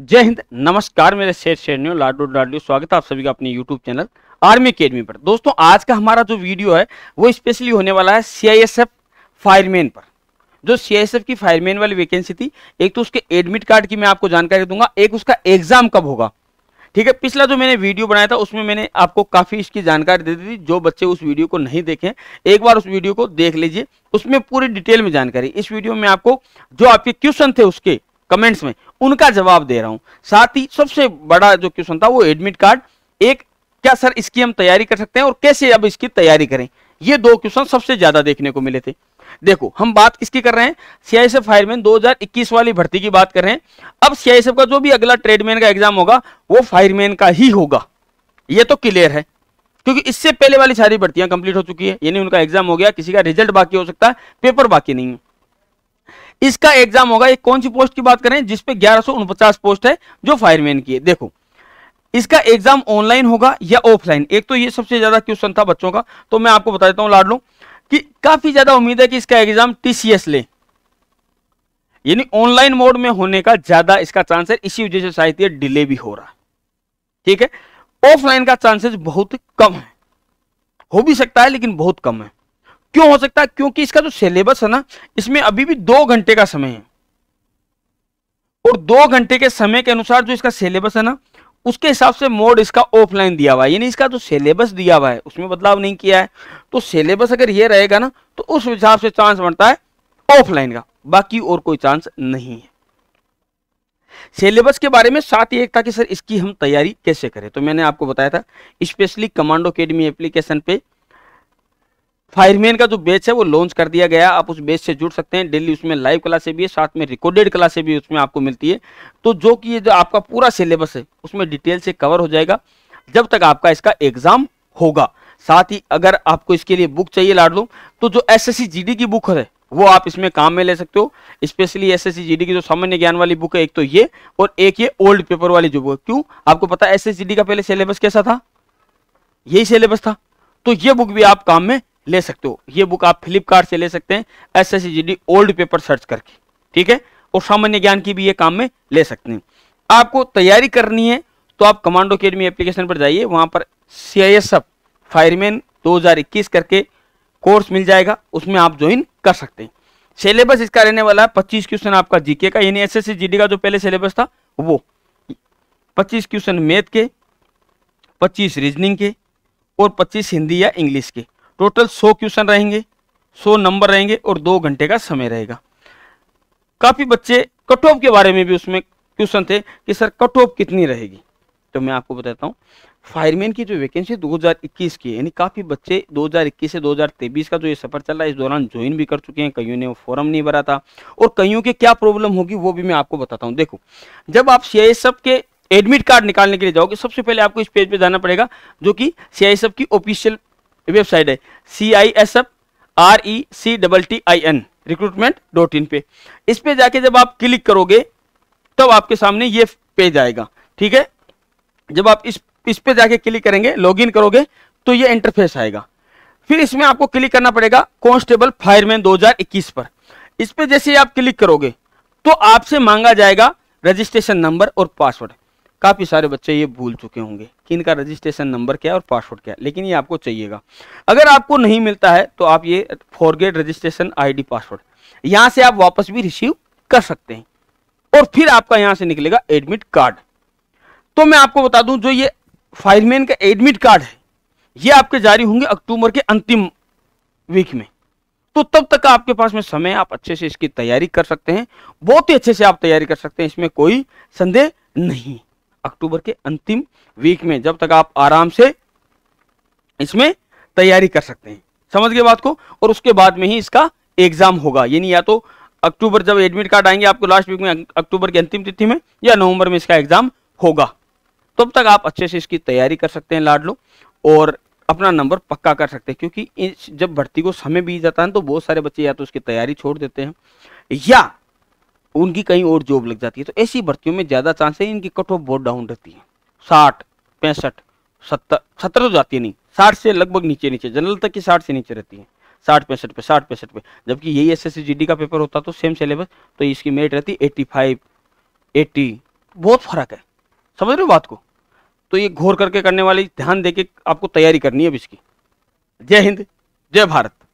जय हिंद नमस्कार मेरे शेर शेरनियो लाडो लाडो स्वागत है आप सभी का अपने यूट्यूब चैनल आर्मी अकेडमी पर दोस्तों आज का हमारा जो वीडियो है वो स्पेशली होने वाला है सीआईएसएफ फायरमैन पर जो एफ की फायरमैन वाली वैकेंसी थी एक तो उसके एडमिट कार्ड की मैं आपको जानकारी दूंगा एक उसका एग्जाम कब होगा ठीक है पिछला जो मैंने वीडियो बनाया था उसमें मैंने आपको काफ़ी इसकी जानकारी दे दी थी जो बच्चे उस वीडियो को नहीं देखे एक बार उस वीडियो को देख लीजिए उसमें पूरी डिटेल में जानकारी इस वीडियो में आपको जो आपके क्वेश्चन थे उसके कमेंट्स में उनका जवाब दे रहा हूं साथ ही सबसे बड़ा जो क्वेश्चन था वो एडमिट कार्ड एक क्या सर इसकी हम तैयारी कर सकते हैं और कैसे अब इसकी तैयारी करें ये दो क्वेश्चन सबसे ज्यादा देखने को मिले थे देखो हम बात किसकी कर रहे हैं सीआईएसएफ फायरमैन 2021 वाली भर्ती की बात कर रहे हैं अब सीआईएसएफ का जो भी अगला ट्रेडमैन का एग्जाम होगा वो फायरमैन का ही होगा ये तो क्लियर है क्योंकि इससे पहले वाली सारी भर्तियां कंप्लीट हो चुकी है यानी उनका एग्जाम हो गया किसी का रिजल्ट बाकी हो सकता है पेपर बाकी नहीं है इसका एग्जाम होगा एक कौन सी पोस्ट की बात करें जिसपे ग्यारह पोस्ट है जो फायरमैन की है देखो इसका एग्जाम ऑनलाइन होगा या ऑफलाइन एक तो ये सबसे ज्यादा क्वेश्चन था बच्चों का तो मैं आपको बता देता हूं लाड लो कि काफी ज्यादा उम्मीद है कि इसका एग्जाम टीसीएस ले यानी ऑनलाइन मोड में होने का ज्यादा इसका चांस है इसी वजह से शायद ये डिले भी हो रहा है ठीक है ऑफलाइन का चांसेस बहुत कम है हो भी सकता है लेकिन बहुत कम है क्यों हो सकता है क्योंकि इसका जो सिलेबस है ना इसमें अभी भी दो घंटे का समय है और दो घंटे के समय के अनुसार जो इसका सिलेबस है ना उसके हिसाब से मोड इसका ऑफलाइन दिया हुआ है यानी इसका जो सिलेबस दिया हुआ है उसमें बदलाव नहीं किया है तो सिलेबस अगर ये रहेगा ना तो उस हिसाब से चांस बनता है ऑफलाइन का बाकी और कोई चांस नहीं है सिलेबस के बारे में साथ ही एक था कि सर इसकी हम तैयारी कैसे करें तो मैंने आपको बताया था स्पेशली कमांडो अकेडमी एप्लीकेशन पे फायरमैन का जो बेच है वो लॉन्च कर दिया गया आप उस बेच से जुड़ सकते हैं डेली उसमें लाइव क्लासे भी है साथ में रिकॉर्डेड क्लासे भी उसमें आपको मिलती है तो जो कि ये जो आपका पूरा सिलेबस है उसमें डिटेल से कवर हो जाएगा जब तक आपका इसका एग्जाम होगा साथ ही अगर आपको इसके लिए बुक चाहिए लाड लो तो जो एस एस की बुक है वो आप इसमें काम में ले सकते हो स्पेशली एस एस की जो सामान्य ज्ञान वाली बुक है एक तो ये और एक ये ओल्ड पेपर वाली जो बुक है क्यों आपको पता है एस का पहले सिलेबस कैसा था यही सिलेबस था तो ये बुक भी आप काम में ले सकते हो ये बुक आप फ्लिपकार्ट से ले सकते हैं S S old paper search करके ठीक है और सामान्य ज्ञान की भी ये काम में ले सकते हैं आपको तैयारी करनी है तो आप कमांडो अकेडमी एप्लीकेशन पर जाइए वहां पर C I S F fireman 2021 करके कोर्स मिल जाएगा उसमें आप ज्वाइन कर सकते हैं सिलेबस इसका रहने वाला है पच्चीस क्वेश्चन आपका जीके का यानी एस एस का जो पहले सिलेबस था वो पच्चीस क्वेश्चन मैथ के पच्चीस रीजनिंग के और पच्चीस हिंदी या इंग्लिश के टोटल सौ क्वेश्चन रहेंगे सौ नंबर रहेंगे और दो घंटे का समय रहेगा काफ़ी बच्चे कट ऑफ के बारे में भी उसमें क्वेश्चन थे कि सर कट ऑफ कितनी रहेगी तो मैं आपको बताता हूँ फायरमैन की जो वैकेंसी 2021 की है यानी काफ़ी बच्चे 2021 से 2023 का जो ये सफ़र चल रहा है इस दौरान ज्वाइन भी कर चुके हैं कईयों ने वो फॉर्म नहीं भरा था और कईयों के क्या प्रॉब्लम होगी वो भी मैं आपको बताता हूँ देखो जब आप सी के एडमिट कार्ड निकालने के लिए जाओगे सबसे पहले आपको इस पेज पे जाना पड़ेगा जो कि सी की ऑफिशियल वेबसाइट है C I S F R E C double T I N recruitment dot in पे इस पे जाके जब आप क्लिक करोगे तब तो आपके सामने ये पेज आएगा ठीक है जब आप इस इस पे जाके क्लिक करेंगे लॉगिन करोगे तो ये इंटरफेस आएगा फिर इसमें आपको क्लिक करना पड़ेगा कॉन्स्टेबल फायरमैन 2021 पर इस पे जैसे आप क्लिक करोगे तो आपसे मांगा जाएगा रजिस्ट्रेशन नंबर और पासवर्ड काफ़ी सारे बच्चे ये भूल चुके होंगे कि इनका रजिस्ट्रेशन नंबर क्या है और पासवर्ड क्या है लेकिन ये आपको चाहिएगा अगर आपको नहीं मिलता है तो आप ये फॉरगेट रजिस्ट्रेशन आईडी पासवर्ड यहाँ से आप वापस भी रिसीव कर सकते हैं और फिर आपका यहाँ से निकलेगा एडमिट कार्ड तो मैं आपको बता दूं जो ये फायरमैन का एडमिट कार्ड है ये आपके जारी होंगे अक्टूबर के अंतिम वीक में तो तब तक आपके पास में समय आप अच्छे से इसकी तैयारी कर सकते हैं बहुत ही अच्छे से आप तैयारी कर सकते हैं इसमें कोई संदेह नहीं अक्टूबर के अंतिम वीक में जब तक आप आराम से इसमें तैयारी कर सकते हैं समझ गए बात को और उसके बाद में ही इसका एग्जाम होगा यानी या तो अक्टूबर जब एडमिट कार्ड आएंगे आपको लास्ट वीक में अं, अक्टूबर की अंतिम तिथि में या नवंबर में इसका एग्जाम होगा तब तक आप अच्छे से इसकी तैयारी कर सकते हैं लाडलो और अपना नंबर पक्का कर सकते हैं क्योंकि जब भर्ती को समय बीत जाता है तो बहुत सारे बच्चे या तो उसकी तैयारी छोड़ देते हैं या उनकी कहीं और जॉब लग जाती है तो ऐसी भर्तियों में ज़्यादा चांस है इनकी कट ऑफ बहुत डाउन रहती है साठ पैंसठ सत्तर सत्तर तो जाती है नहीं साठ से लगभग नीचे नीचे जनरल तक की साठ से नीचे रहती है साठ पैंसठ पे साठ पैंसठ पे जबकि यही एस एस का पेपर होता तो सेम सिलेबस तो इसकी मेरिट रहती एट्टी फाइव एट्टी बहुत फर्क है समझ रहे हो बात को तो ये घोर करके करने वाली ध्यान देके आपको तैयारी करनी है अब इसकी जय हिंद जय भारत